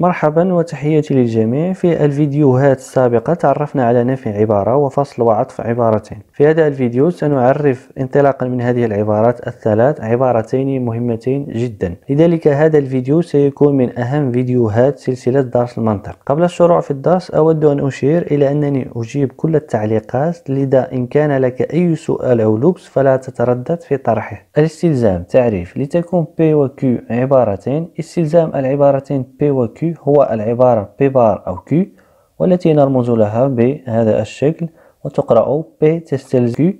مرحبا وتحياتي للجميع في الفيديوهات السابقة تعرفنا على نفي عبارة وفصل وعطف عبارتين في هذا الفيديو سنعرف انطلاقا من هذه العبارات الثلاث عبارتين مهمتين جدا لذلك هذا الفيديو سيكون من أهم فيديوهات سلسلة درس المنطق قبل الشروع في الدرس أود أن أشير إلى أنني أجيب كل التعليقات لذا إن كان لك أي سؤال أو لبس فلا تتردد في طرحه الاستلزام تعريف لتكون P و Q عبارتين استلزام العبارتين P و Q هو العبارة بي بار أو كيو والتي نرمز لها بهذا الشكل وتقرأ بي تستلز كيو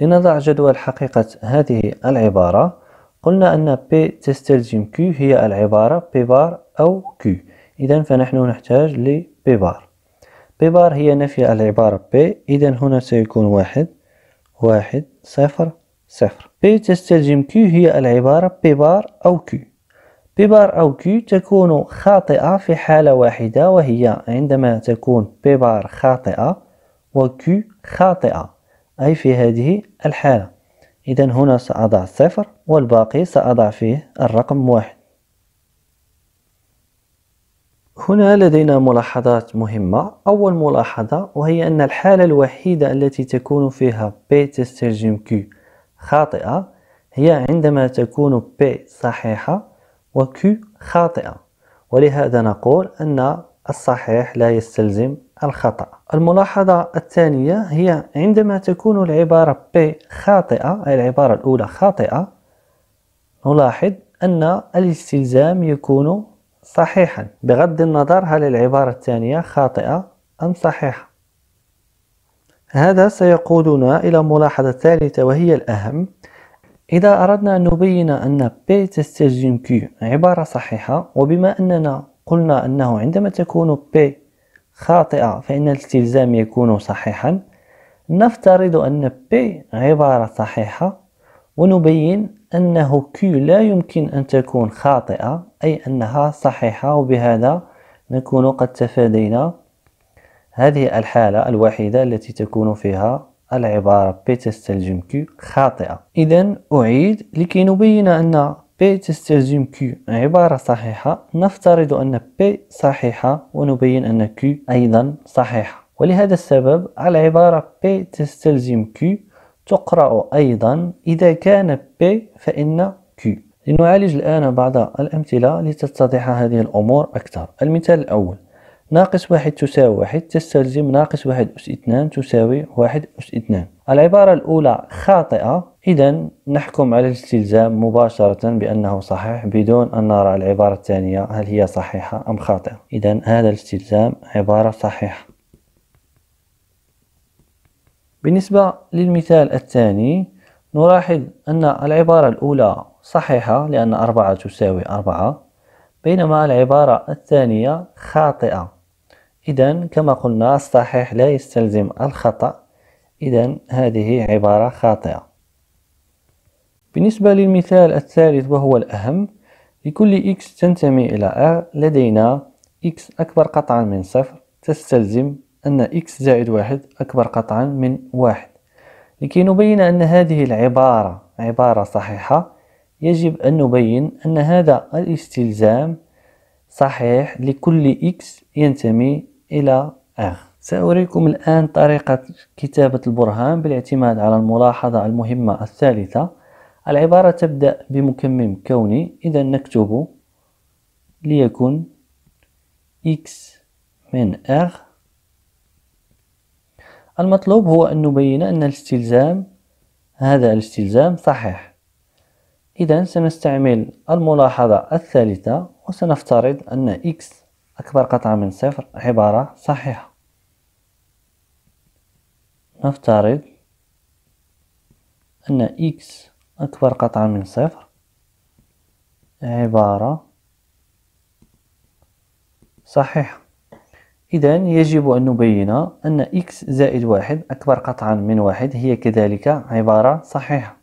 لنضع جدول حقيقة هذه العبارة قلنا أن بي تستلزم كيو هي العبارة بي بار أو كيو إذا فنحن نحتاج ل بي بار بي بار هي نفي العبارة بي إذا هنا سيكون واحد واحد صفر صفر بي تستلزم كيو هي العبارة بي بار أو كيو ببار أو كي تكون خاطئة في حالة واحدة وهي عندما تكون ببار خاطئة كي خاطئة أي في هذه الحالة إذا هنا سأضع صفر والباقي سأضع فيه الرقم واحد هنا لدينا ملاحظات مهمة أول ملاحظة وهي أن الحالة الوحيدة التي تكون فيها P تستلزم Q خاطئة هي عندما تكون P صحيحة وQ خاطئة ولهذا نقول أن الصحيح لا يستلزم الخطأ الملاحظة الثانية هي عندما تكون العبارة P خاطئة أي العبارة الأولى خاطئة نلاحظ أن الاستلزام يكون صحيحا بغض النظر هل العبارة الثانية خاطئة أم صحيحة هذا سيقودنا إلى ملاحظة ثالثة وهي الأهم إذا أردنا أن نبين أن P تستلزم Q عبارة صحيحة وبما أننا قلنا أنه عندما تكون P خاطئة فإن الاستلزام يكون صحيحا نفترض أن P عبارة صحيحة ونبين أنه Q لا يمكن أن تكون خاطئة أي أنها صحيحة وبهذا نكون قد تفادينا هذه الحالة الوحيدة التي تكون فيها العبارة P تستلزم Q خاطئة إذا أعيد لكي نبين أن P تستلزم Q عبارة صحيحة نفترض أن P صحيحة ونبين أن Q أيضا صحيحة ولهذا السبب العبارة P تستلزم Q تقرأ أيضا إذا كان P فإن Q لنعالج الآن بعض الأمثلة لتتضح هذه الأمور أكثر المثال الأول ناقص واحد تساوي واحد تستلزم ناقص واحد أس اثنان تساوي واحد أس اثنان العبارة الأولى خاطئة إذا نحكم على الاستلزام مباشرة بأنه صحيح بدون أن نرى العبارة الثانية هل هي صحيحة أم خاطئة إذا هذا الاستلزام عبارة صحيحة بالنسبة للمثال الثاني نلاحظ أن العبارة الأولى صحيحة لأن أربعة تساوي أربعة بينما العبارة الثانية خاطئة إذا كما قلنا الصحيح لا يستلزم الخطأ إذا هذه عبارة خاطئة بالنسبة للمثال الثالث وهو الأهم لكل x تنتمي إلى R لدينا x أكبر قطعا من صفر تستلزم أن x زائد واحد أكبر قطعا من واحد لكي نبين أن هذه العبارة عبارة صحيحة يجب أن نبين أن هذا الاستلزام صحيح لكل x ينتمي إلى اخ سأريكم الآن طريقة كتابة البرهان بالاعتماد على الملاحظة المهمة الثالثة العبارة تبدأ بمكمم كوني إذا نكتب ليكن x من r المطلوب هو أن نبين أن الاستلزام هذا الاستلزام صحيح إذا سنستعمل الملاحظة الثالثة وسنفترض أن x أكبر قطعة من صفر عبارة صحيحة نفترض أن x أكبر قطعة من صفر عبارة صحيحة إذا يجب أن نبين أن x زائد واحد أكبر قطعا من واحد هي كذلك عبارة صحيحة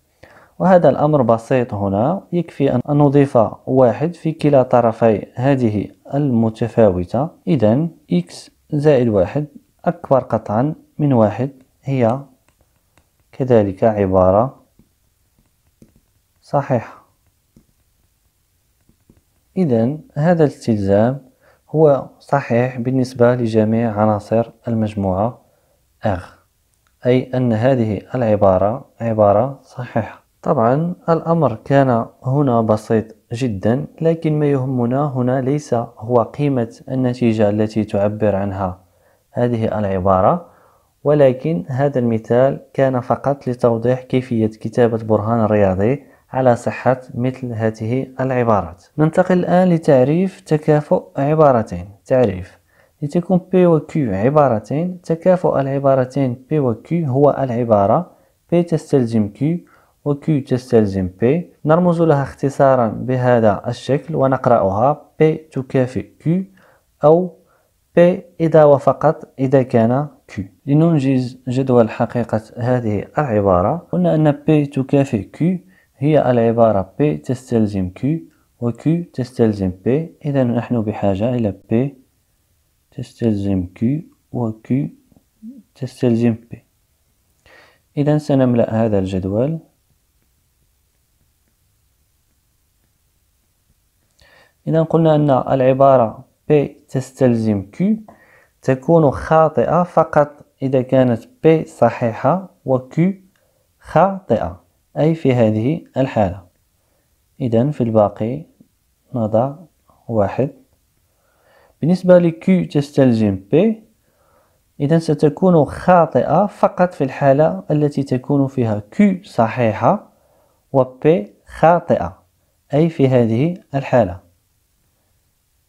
وهذا الأمر بسيط هنا يكفي أن نضيف واحد في كلا طرفي هذه المتفاوتة إذا x زائد واحد أكبر قطعا من واحد هي كذلك عبارة صحيحة إذا هذا الاستلزام هو صحيح بالنسبة لجميع عناصر المجموعة R أي أن هذه العبارة عبارة صحيحة طبعا الأمر كان هنا بسيط جدا لكن ما يهمنا هنا ليس هو قيمة النتيجة التي تعبر عنها هذه العبارة ولكن هذا المثال كان فقط لتوضيح كيفية كتابة برهان الرياضي على صحة مثل هذه العبارات ننتقل الآن لتعريف تكافؤ عبارتين تعريف لتكون P و Q عبارتين تكافؤ العبارتين P و Q هو العبارة P تستلزم Q و تستلزم P نرمز لها اختصارا بهذا الشكل ونقرأها P تكافئ Q أو P إذا وفقت إذا كان Q لننجز جدول حقيقة هذه العبارة قلنا أن P تكافئ Q هي العبارة P تستلزم Q و تستلزم P إذا نحن بحاجة إلى P تستلزم Q و تستلزم P إذا سنملأ هذا الجدول إذا قلنا أن العبارة P تستلزم Q تكون خاطئة فقط إذا كانت P صحيحة و Q خاطئة أي في هذه الحالة إذا في الباقي نضع واحد بالنسبة ل Q تستلزم P إذا ستكون خاطئة فقط في الحالة التي تكون فيها Q صحيحة و P خاطئة أي في هذه الحالة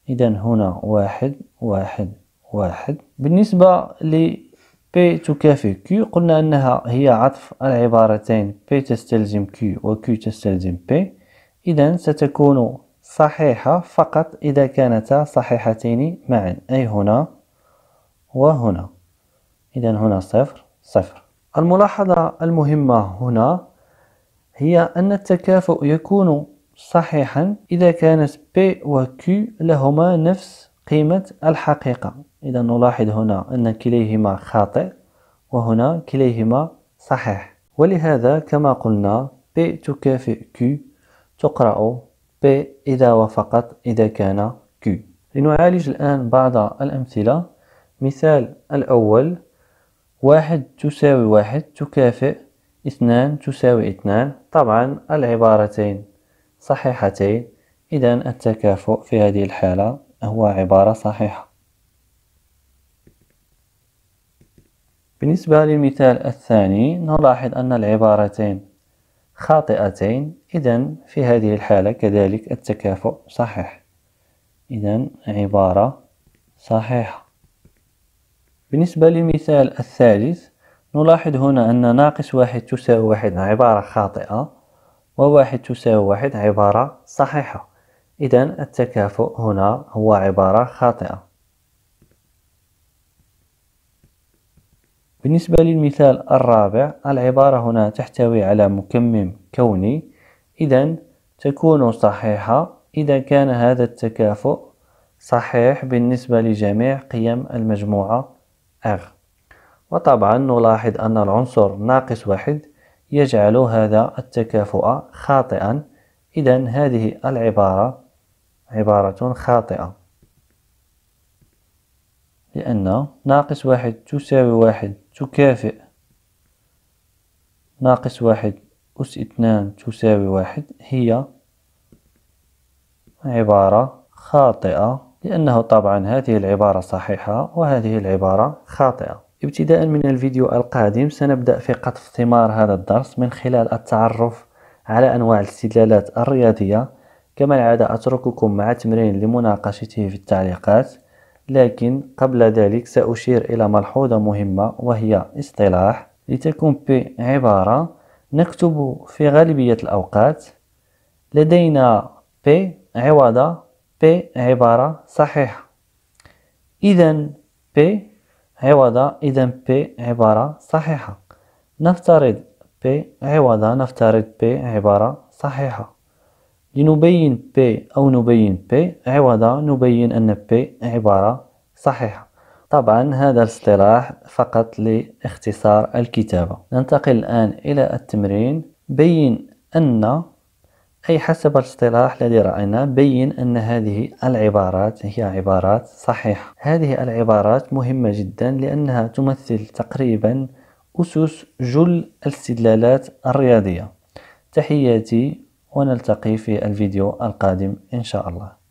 إذا هنا واحد واحد واحد بالنسبة ل P تكافي Q قلنا أنها هي عطف العبارتين P تستلزم Q و Q تستلزم P إذا ستكون صحيحة فقط إذا كانتا صحيحتين معا أي هنا وهنا إذا هنا صفر صفر الملاحظة المهمة هنا هي أن التكافؤ يكون صحيحا إذا كانت P و Q لهما نفس قيمة الحقيقة إذا نلاحظ هنا أن كليهما خاطئ وهنا كليهما صحيح ولهذا كما قلنا P تكافئ Q تقرأ P إذا وفقت إذا كان Q لنعالج الآن بعض الأمثلة مثال الأول واحد تساوي واحد تكافئ اثنان تساوي اثنان طبعا العبارتين صحيحتين إذا التكافؤ في هذه الحالة هو عبارة صحيحة بالنسبة للمثال الثاني نلاحظ أن العبارتين خاطئتين إذا في هذه الحالة كذلك التكافؤ صحيح إذا عبارة صحيحة بالنسبة للمثال الثالث نلاحظ هنا أن ناقص واحد تساوي واحد عبارة خاطئة وواحد تساوي واحد عبارة صحيحة إذا التكافؤ هنا هو عبارة خاطئة بالنسبة للمثال الرابع العبارة هنا تحتوي على مكمم كوني إذا تكون صحيحة إذا كان هذا التكافؤ صحيح بالنسبة لجميع قيم المجموعة R وطبعا نلاحظ أن العنصر ناقص واحد يجعل هذا التكافؤ خاطئا إذا هذه العبارة عبارة خاطئة لأن ناقص واحد تساوي واحد تكافئ ناقص واحد أس اثنان تساوي واحد هي عبارة خاطئة لأنه طبعا هذه العبارة صحيحة وهذه العبارة خاطئة ابتداء من الفيديو القادم سنبدأ في قطف ثمار هذا الدرس من خلال التعرف على أنواع الاستدلالات الرياضية كما العادة أترككم مع تمرين لمناقشته في التعليقات لكن قبل ذلك سأشير إلى ملحوظة مهمة وهي اصطلاح لتكون بي عبارة نكتب في غالبية الأوقات لدينا بي عوض بي عبارة صحيحة إذا بي عوض إذا P عبارة صحيحة نفترض P عوض نفترض P عبارة صحيحة لنبين P أو نبين P عوض نبين أن P عبارة صحيحة طبعا هذا الاصطلاح فقط لاختصار الكتابة ننتقل الآن إلى التمرين بين أن أي حسب الاصطلاح الذي رأينا بين أن هذه العبارات هي عبارات صحيحة هذه العبارات مهمة جدا لأنها تمثل تقريبا أسس جل الاستدلالات الرياضية تحياتي ونلتقي في الفيديو القادم إن شاء الله